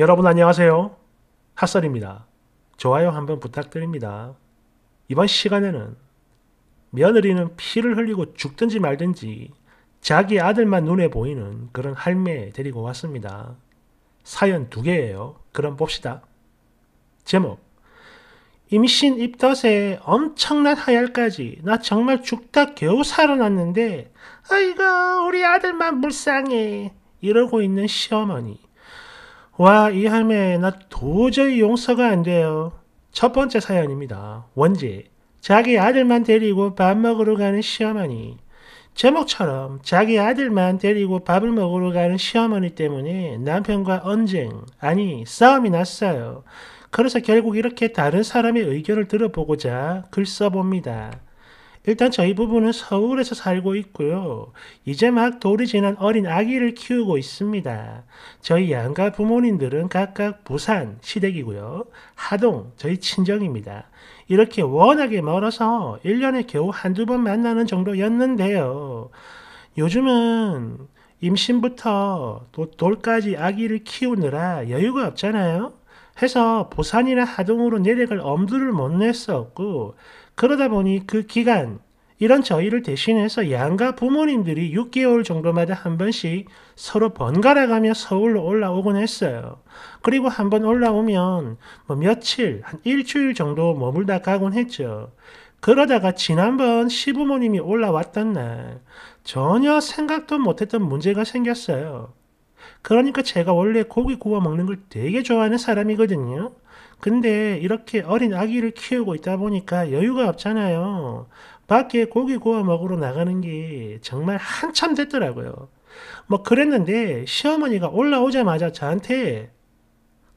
여러분 안녕하세요. 핫설입니다. 좋아요 한번 부탁드립니다. 이번 시간에는 며느리는 피를 흘리고 죽든지 말든지 자기 아들만 눈에 보이는 그런 할매 데리고 왔습니다. 사연 두 개예요. 그럼 봅시다. 제목 임신 입덧에 엄청난 하혈까지 나 정말 죽다 겨우 살아났는데 아이고 우리 아들만 불쌍해 이러고 있는 시어머니 와, 이 할매, 나 도저히 용서가 안 돼요. 첫 번째 사연입니다. 원지. 자기 아들만 데리고 밥 먹으러 가는 시어머니. 제목처럼 자기 아들만 데리고 밥을 먹으러 가는 시어머니 때문에 남편과 언쟁, 아니, 싸움이 났어요. 그래서 결국 이렇게 다른 사람의 의견을 들어보고자 글 써봅니다. 일단 저희 부부는 서울에서 살고 있고요. 이제 막 돌이 지난 어린 아기를 키우고 있습니다. 저희 양가 부모님들은 각각 부산 시댁이고요. 하동 저희 친정입니다. 이렇게 워낙에 멀어서 1년에 겨우 한두 번 만나는 정도였는데요. 요즘은 임신부터 또 돌까지 아기를 키우느라 여유가 없잖아요. 해서 부산이나 하동으로 내려갈 엄두를 못 냈었고 그러다 보니 그 기간, 이런 저희를 대신해서 양가 부모님들이 6개월 정도마다 한 번씩 서로 번갈아가며 서울로 올라오곤 했어요. 그리고 한 번 올라오면 뭐 며칠, 한 일주일 정도 머물다 가곤 했죠. 그러다가 지난번 시부모님이 올라왔던 날 전혀 생각도 못했던 문제가 생겼어요. 그러니까 제가 원래 고기 구워 먹는 걸 되게 좋아하는 사람이거든요. 근데 이렇게 어린 아기를 키우고 있다 보니까 여유가 없잖아요. 밖에 고기 구워 먹으러 나가는 게 정말 한참 됐더라고요. 뭐 그랬는데 시어머니가 올라오자마자 저한테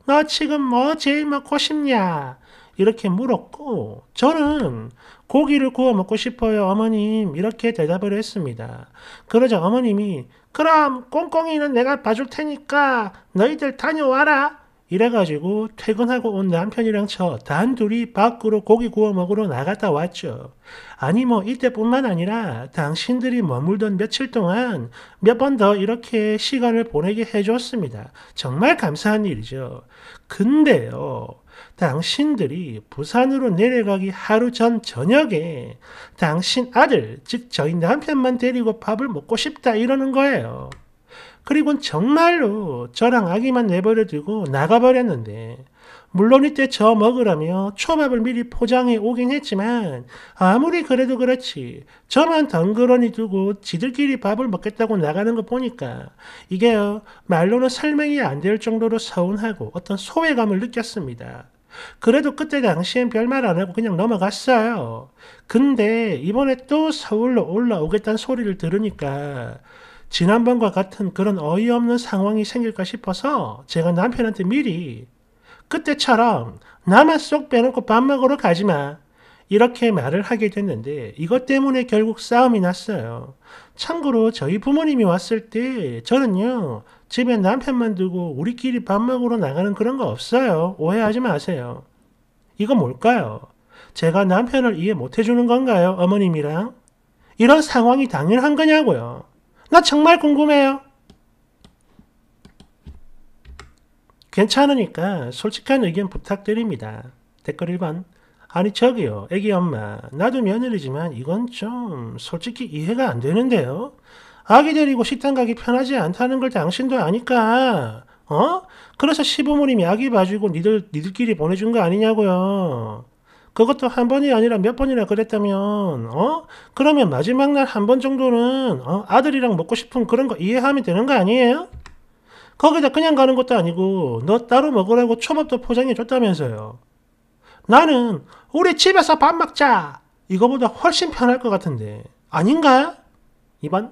너 지금 뭐 제일 먹고 싶냐? 이렇게 물었고 저는 고기를 구워 먹고 싶어요 어머님 이렇게 대답을 했습니다. 그러자 어머님이 그럼 꽁꽁이는 내가 봐줄 테니까 너희들 다녀와라 이래가지고 퇴근하고 온 남편이랑 저 단둘이 밖으로 고기 구워 먹으러 나갔다 왔죠. 아니 뭐 이때뿐만 아니라 당신들이 머물던 며칠 동안 몇 번 더 이렇게 시간을 보내게 해줬습니다. 정말 감사한 일이죠. 근데요. 당신들이 부산으로 내려가기 하루 전 저녁에 당신 아들, 즉 저희 남편만 데리고 밥을 먹고 싶다 이러는 거예요. 그리고 정말로 저랑 아기만 내버려두고 나가버렸는데 물론 이때 저 먹으라며 초밥을 미리 포장해 오긴 했지만 아무리 그래도 그렇지 저만 덩그러니 두고 지들끼리 밥을 먹겠다고 나가는 거 보니까 이게요 말로는 설명이 안 될 정도로 서운하고 어떤 소외감을 느꼈습니다. 그래도 그때 당시엔 별말 안 하고 그냥 넘어갔어요. 근데 이번에 또 서울로 올라오겠다는 소리를 들으니까 지난번과 같은 그런 어이없는 상황이 생길까 싶어서 제가 남편한테 미리 그때처럼 나만 쏙 빼놓고 밥 먹으러 가지 마. 이렇게 말을 하게 됐는데 이것 때문에 결국 싸움이 났어요. 참고로 저희 부모님이 왔을 때 저는요 집에 남편만 두고 우리끼리 밥 먹으러 나가는 그런 거 없어요. 오해하지 마세요. 이거 뭘까요? 제가 남편을 이해 못 해주는 건가요? 어머님이랑? 이런 상황이 당연한 거냐고요. 나 정말 궁금해요. 괜찮으니까 솔직한 의견 부탁드립니다. 댓글 1번. 아니 저기요 애기 엄마 나도 며느리지만 이건 좀 솔직히 이해가 안 되는데요. 아기 데리고 식당 가기 편하지 않다는 걸 당신도 아니까 어? 그래서 시부모님이 아기 봐주고 니들, 니들끼리 보내준 거 아니냐고요. 그것도 한 번이 아니라 몇 번이나 그랬다면, 어? 그러면 마지막 날 한 번 정도는, 어? 아들이랑 먹고 싶은 그런 거 이해하면 되는 거 아니에요? 거기다 그냥 가는 것도 아니고, 너 따로 먹으라고 초밥도 포장해 줬다면서요. 나는, 우리 집에서 밥 먹자! 이거보다 훨씬 편할 것 같은데, 아닌가? 2번.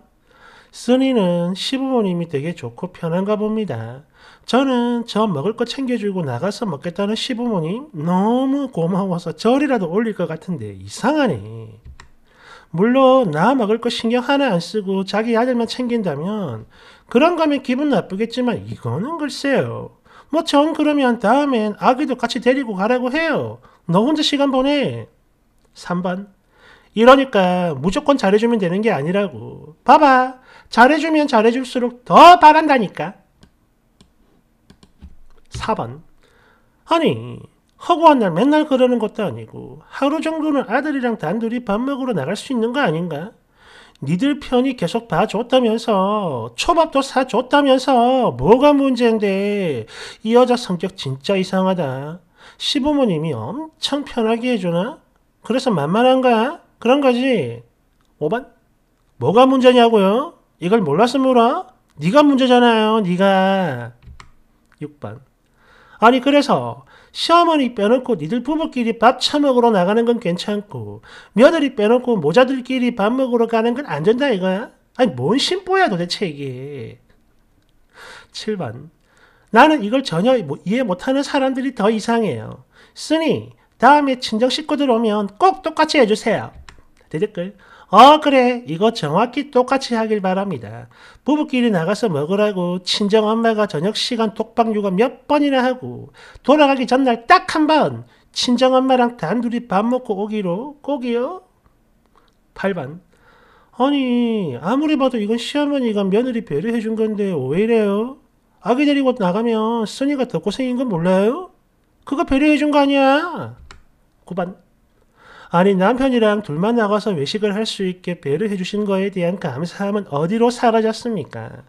쓰니는 시부모님이 되게 좋고 편한가 봅니다. 저는 저 먹을 거 챙겨주고 나가서 먹겠다는 시부모님 너무 고마워서 절이라도 올릴 것 같은데 이상하네. 물론 나 먹을 거 신경 하나 안 쓰고 자기 아들만 챙긴다면 그런 거면 기분 나쁘겠지만 이거는 글쎄요. 뭐 전 그러면 다음엔 아기도 같이 데리고 가라고 해요. 너 혼자 시간 보내. 3번. 이러니까 무조건 잘해주면 되는 게 아니라고. 봐봐. 잘해주면 잘해줄수록 더 바란다니까. 4번. 아니, 허구한 날 맨날 그러는 것도 아니고 하루 정도는 아들이랑 단둘이 밥 먹으러 나갈 수 있는 거 아닌가? 니들 편이 계속 봐줬다면서 초밥도 사줬다면서 뭐가 문제인데 이 여자 성격 진짜 이상하다. 시부모님이 엄청 편하게 해주나? 그래서 만만한가? 그런 거지. 5번 뭐가 문제냐고요? 이걸 몰라서 물어? 네가 문제잖아요. 네가. 6번 아니 그래서 시어머니 빼놓고 니들 부부끼리 밥 처먹으러 나가는 건 괜찮고 며느리 빼놓고 모자들끼리 밥 먹으러 가는 건 안 된다 이거야? 아니 뭔 심보야 도대체 이게. 7번 나는 이걸 전혀 뭐 이해 못하는 사람들이 더 이상해요. 쓰니 다음에 친정 식구들 오면 꼭 똑같이 해주세요. 대댓글 어 그래 이거 정확히 똑같이 하길 바랍니다. 부부끼리 나가서 먹으라고 친정엄마가 저녁시간 독방 육아 몇 번이나 하고 돌아가기 전날 딱 한 번 친정엄마랑 단둘이 밥 먹고 오기로 꼭이요. 8번 아니 아무리 봐도 이건 시어머니가 며느리 배려해 준 건데 왜 이래요? 아기 데리고 나가면 써이가더 고생인 건 몰라요? 그거 배려해 준 거 아니야. 9번 아니 남편이랑 둘만 나가서 외식을 할 수 있게 배려해 주신 거에 대한 감사함은 어디로 사라졌습니까?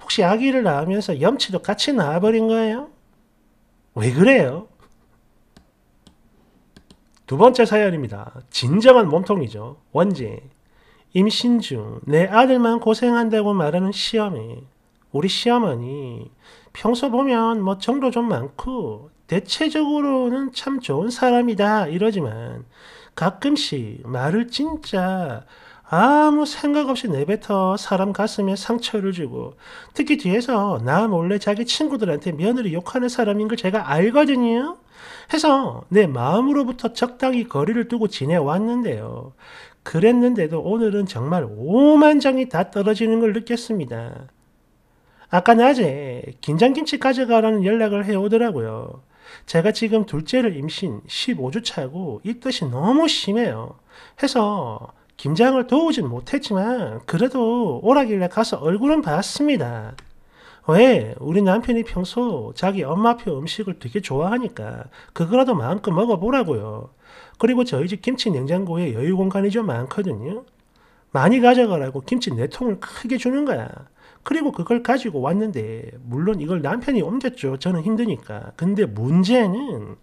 혹시 아기를 낳으면서 염치도 같이 나와버린 거예요? 왜 그래요? 두 번째 사연입니다. 진정한 몸통이죠. 원제. 임신 중 내 아들만 고생한다고 말하는 시어머니. 우리 시어머니 평소 보면 뭐 정도 좀 많고 대체적으로는 참 좋은 사람이다 이러지만 가끔씩 말을 진짜 아무 생각 없이 내뱉어 사람 가슴에 상처를 주고 특히 뒤에서 나 몰래 자기 친구들한테 며느리 욕하는 사람인 걸 제가 알거든요. 해서 내 마음으로부터 적당히 거리를 두고 지내왔는데요. 그랬는데도 오늘은 정말 오만장이 다 떨어지는 걸 느꼈습니다. 아까 낮에 긴장김치 가져가라는 연락을 해오더라고요. 제가 지금 둘째를 임신 15주 차고 이 뜻이 너무 심해요. 해서 김장을 도우진 못했지만 그래도 오라길래 가서 얼굴은 봤습니다. 왜? 우리 남편이 평소 자기 엄마표 음식을 되게 좋아하니까 그거라도 마음껏 먹어보라고요. 그리고 저희 집 김치 냉장고에 여유 공간이 좀 많거든요. 많이 가져가라고 김치 네 통을 크게 주는 거야. 그리고 그걸 가지고 왔는데 물론 이걸 남편이 옮겼죠. 저는 힘드니까. 근데 문제는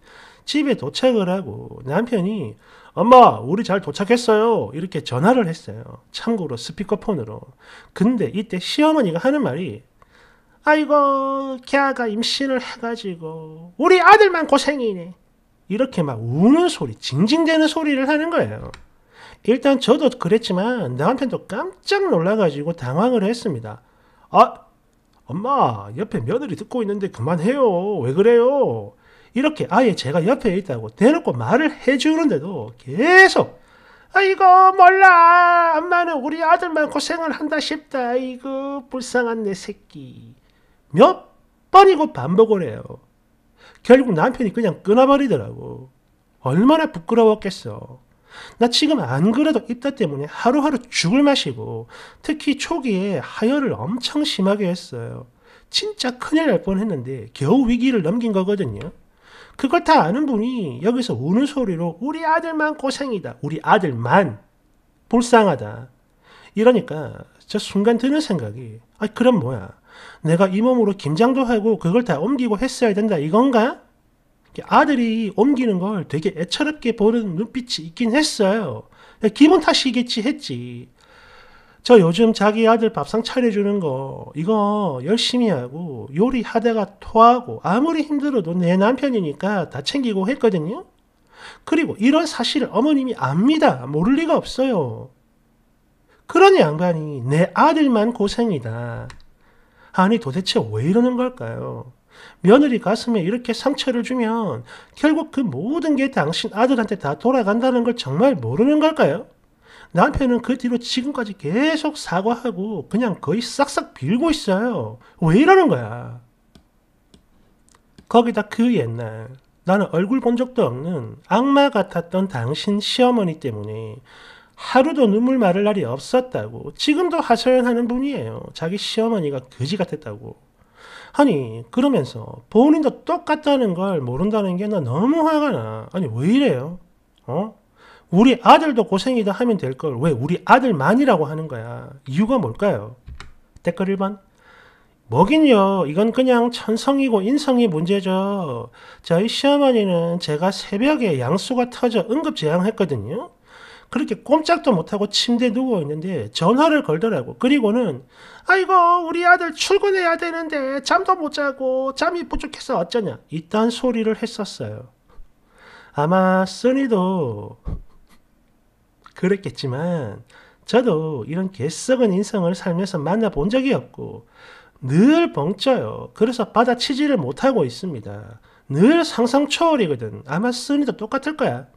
집에 도착을 하고 남편이 엄마 우리 잘 도착했어요 이렇게 전화를 했어요 참고로 스피커폰으로 근데 이때 시어머니가 하는 말이 아이고 걔가 임신을 해가지고 우리 아들만 고생이네 이렇게 막 우는 소리 징징대는 소리를 하는 거예요 일단 저도 그랬지만 남편도 깜짝 놀라가지고 당황을 했습니다 아, 엄마, 옆에 며느리 듣고 있는데 그만해요. 왜 그래요? 이렇게 아예 제가 옆에 있다고 대놓고 말을 해주는데도 계속 아이고 몰라 엄마는 우리 아들만 고생을 한다 싶다 아이고 불쌍한 내 새끼 몇 번이고 반복을 해요 결국 남편이 그냥 끊어버리더라고 얼마나 부끄러웠겠어 나 지금 안 그래도 입다 때문에 하루하루 죽을 마시고 특히 초기에 하혈을 엄청 심하게 했어요. 진짜 큰일 날 뻔했는데 겨우 위기를 넘긴 거거든요. 그걸 다 아는 분이 여기서 우는 소리로 우리 아들만 고생이다. 우리 아들만 불쌍하다. 이러니까 저 순간 드는 생각이 아 그럼 뭐야 내가 이 몸으로 김장도 하고 그걸 다 옮기고 했어야 된다 이건가? 아들이 옮기는 걸 되게 애처롭게 보는 눈빛이 있긴 했어요. 기분 탓이겠지 했지. 저 요즘 자기 아들 밥상 차려주는 거 이거 열심히 하고 요리하다가 토하고 아무리 힘들어도 내 남편이니까 다 챙기고 했거든요. 그리고 이런 사실을 어머님이 압니다. 모를 리가 없어요. 그런 양반이 내 아들만 고생이다. 아니 도대체 왜 이러는 걸까요? 며느리 가슴에 이렇게 상처를 주면 결국 그 모든 게 당신 아들한테 다 돌아간다는 걸 정말 모르는 걸까요? 남편은 그 뒤로 지금까지 계속 사과하고 그냥 거의 싹싹 빌고 있어요. 왜 이러는 거야? 거기다 그 옛날 나는 얼굴 본 적도 없는 악마 같았던 당신 시어머니 때문에 하루도 눈물 마를 날이 없었다고 지금도 하소연하는 분이에요. 자기 시어머니가 거지 같았다고. 아니 그러면서 본인도 똑같다는 걸 모른다는 게 나 너무 화가 나. 아니 왜 이래요? 어? 우리 아들도 고생이다 하면 될 걸 왜 우리 아들만이라고 하는 거야? 이유가 뭘까요? 댓글 1번 뭐긴요. 이건 그냥 천성이고 인성이 문제죠. 저희 시어머니는 제가 새벽에 양수가 터져 응급 재앙했거든요. 그렇게 꼼짝도 못하고 침대에 누워 있는데 전화를 걸더라고. 그리고는 아이고 우리 아들 출근해야 되는데 잠도 못 자고 잠이 부족해서 어쩌냐 이딴 소리를 했었어요. 아마 써니도 그랬겠지만 저도 이런 개썩은 인성을 살면서 만나본 적이 없고 늘 벙쪄요. 그래서 받아치지를 못하고 있습니다. 늘 상상 초월이거든. 아마 써니도 똑같을 거야.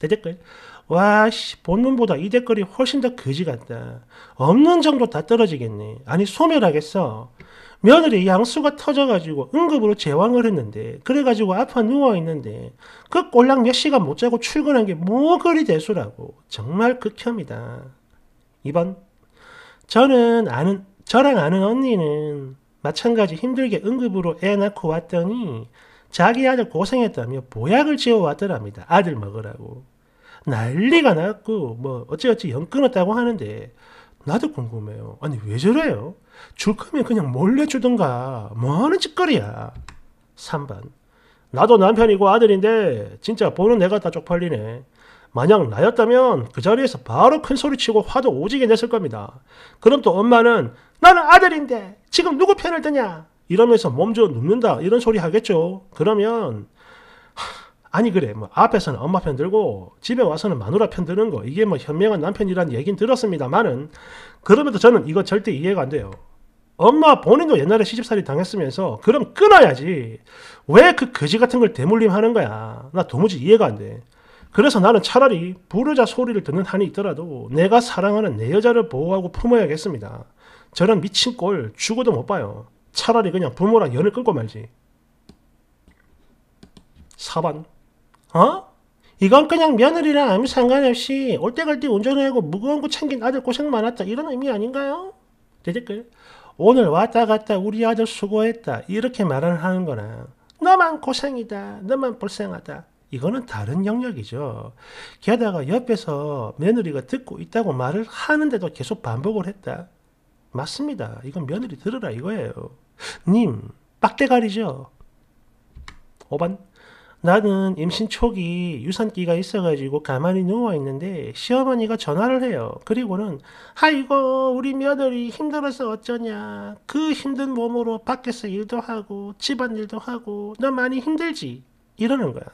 대댓글. 와, 씨, 본문보다 이 댓글이 훨씬 더 거지 같다. 없는 정도 다 떨어지겠네. 아니, 소멸하겠어. 며느리 양수가 터져가지고 응급으로 재왕을 했는데, 그래가지고 아파 누워있는데, 그 꼴랑 몇 시간 못 자고 출근한 게 뭐 그리 대수라고. 정말 극혐이다. 2번. 저는 아는, 저랑 아는 언니는 마찬가지 힘들게 응급으로 애 낳고 왔더니, 자기 아들 고생했다며 보약을 지어 왔더랍니다. 아들 먹으라고. 난리가 났고 뭐 어찌어찌 연 끊었다고 하는데 나도 궁금해요. 아니 왜 저래요? 줄 거면 그냥 몰래 주던가 뭐하는 짓거리야. 3번 나도 남편이고 아들인데 진짜 보는 내가 다 쪽팔리네. 만약 나였다면 그 자리에서 바로 큰 소리치고 화도 오지게 냈을 겁니다. 그럼 또 엄마는 나는 아들인데 지금 누구 편을 드냐? 이러면서 몸져 눕는다 이런 소리 하겠죠. 그러면 아니 그래 뭐 앞에서는 엄마 편 들고 집에 와서는 마누라 편 드는 거 이게 뭐 현명한 남편이란 얘긴 들었습니다만은 그럼에도 저는 이거 절대 이해가 안 돼요. 엄마 본인도 옛날에 시집살이 당했으면서 그럼 끊어야지. 왜 그 거지 같은 걸 대물림하는 거야. 나 도무지 이해가 안 돼. 그래서 나는 차라리 부르자 소리를 듣는 한이 있더라도 내가 사랑하는 내 여자를 보호하고 품어야겠습니다. 저런 미친 꼴 죽어도 못 봐요. 차라리 그냥 부모랑 연을 끊고 말지. 4번 어? 이건 그냥 며느리랑 아무 상관없이 올 때 갈 때 운전하고 무거운 거 챙긴 아들 고생 많았다 이런 의미 아닌가요? 대댓글 오늘 왔다 갔다 우리 아들 수고했다 이렇게 말을 하는 거나 너만 고생이다 너만 불쌍하다 이거는 다른 영역이죠. 게다가 옆에서 며느리가 듣고 있다고 말을 하는데도 계속 반복을 했다. 맞습니다. 이건 며느리 들으라 이거예요. 님, 빡대가리죠? 5번. 나는 임신 초기 유산기가 있어가지고 가만히 누워있는데 시어머니가 전화를 해요. 그리고는 아이고 우리 며느리 힘들어서 어쩌냐. 그 힘든 몸으로 밖에서 일도 하고 집안일도 하고 너 많이 힘들지? 이러는 거야.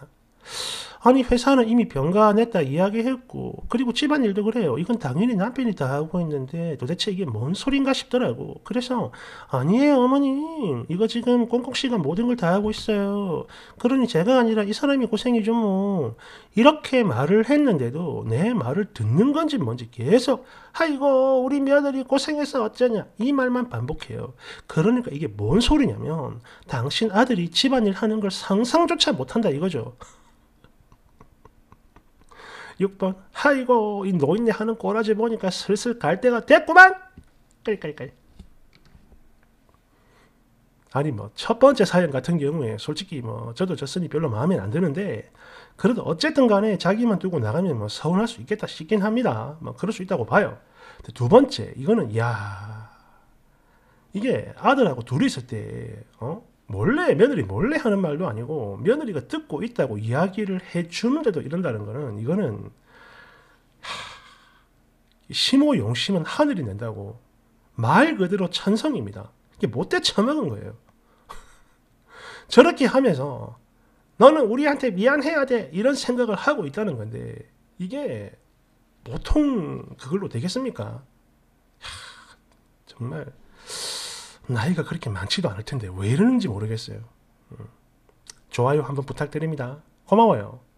아니 회사는 이미 병가냈다 이야기했고 그리고 집안일도 그래요. 이건 당연히 남편이 다 하고 있는데 도대체 이게 뭔 소린가 싶더라고. 그래서 아니에요 어머님 이거 지금 꽁꽁씨가 모든 걸 다 하고 있어요. 그러니 제가 아니라 이 사람이 고생이죠 뭐. 이렇게 말을 했는데도 내 말을 듣는 건지 뭔지 계속 아이고 우리 며느리 고생해서 어쩌냐 이 말만 반복해요. 그러니까 이게 뭔 소리냐면 당신 아들이 집안일 하는 걸 상상조차 못한다 이거죠. 6번 아이고 이 노인네 하는 꼬라지 보니까 슬슬 갈 때가 됐구만 깔깔깔 아니 뭐 첫 번째 사연 같은 경우에 솔직히 뭐 저도 저선이 별로 마음에 안 드는데 그래도 어쨌든 간에 자기만 두고 나가면 뭐 서운할 수 있겠다 싶긴 합니다 뭐 그럴 수 있다고 봐요 두 번째 이거는 야 이게 아들하고 둘이 있을 때 어? 몰래 며느리 몰래 하는 말도 아니고 며느리가 듣고 있다고 이야기를 해주는데도 이런다는 거는 이거는 심오 용심은 하늘이 낸다고 말 그대로 찬성입니다. 이게 못돼 처먹은 거예요. 저렇게 하면서 너는 우리한테 미안해야 돼 이런 생각을 하고 있다는 건데 이게 보통 그걸로 되겠습니까? 정말 나이가 그렇게 많지도 않을 텐데 왜 이러는지 모르겠어요. 음. 좋아요 한번 부탁드립니다. 고마워요.